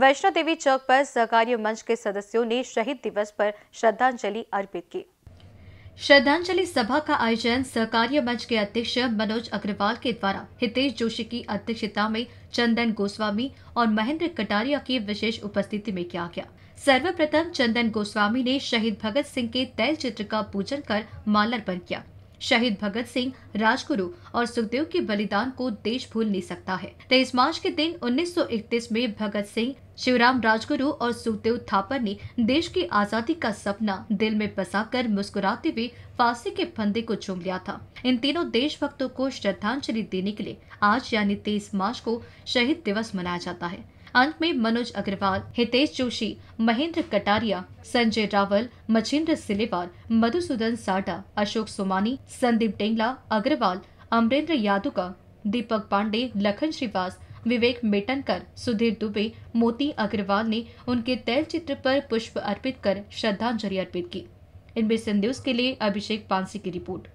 वैष्णो देवी चौक पर सहकार्य मंच के सदस्यों ने शहीद दिवस पर श्रद्धांजलि अर्पित की श्रद्धांजलि सभा का आयोजन सहकार्य मंच के अध्यक्ष मनोज अग्रवाल के द्वारा हितेश जोशी की अध्यक्षता में चंदन गोस्वामी और महेंद्र कटारिया की विशेष उपस्थिति में किया गया सर्वप्रथम चंदन गोस्वामी ने शहीद भगत सिंह के तैल चित्र का पूजन कर माल्यार्पण किया शहीद भगत सिंह राजगुरु और सुखदेव के बलिदान को देश भूल नहीं सकता है तेईस मार्च के दिन 1931 में भगत सिंह शिवराम राजगुरु और सुखदेव थापर ने देश की आजादी का सपना दिल में बसाकर मुस्कुराते हुए फांसी के फंदे को चूम लिया था इन तीनों देशभक्तों को श्रद्धांजलि देने के लिए आज यानी तेईस मार्च को शहीद दिवस मनाया जाता है अंत में मनोज अग्रवाल हितेश जोशी महेंद्र कटारिया संजय रावल मछिन्द्र सिलेवार मधुसूदन साडा अशोक सोमानी संदीप टेंगला अग्रवाल अमरेंद्र यादव का दीपक पांडे लखन श्रीवास विवेक मेटनकर सुधीर दुबे मोती अग्रवाल ने उनके तैल चित्र पर पुष्प अर्पित कर श्रद्धांजलि अर्पित की इनमें से न्यूज के लिए अभिषेक पांसी की रिपोर्ट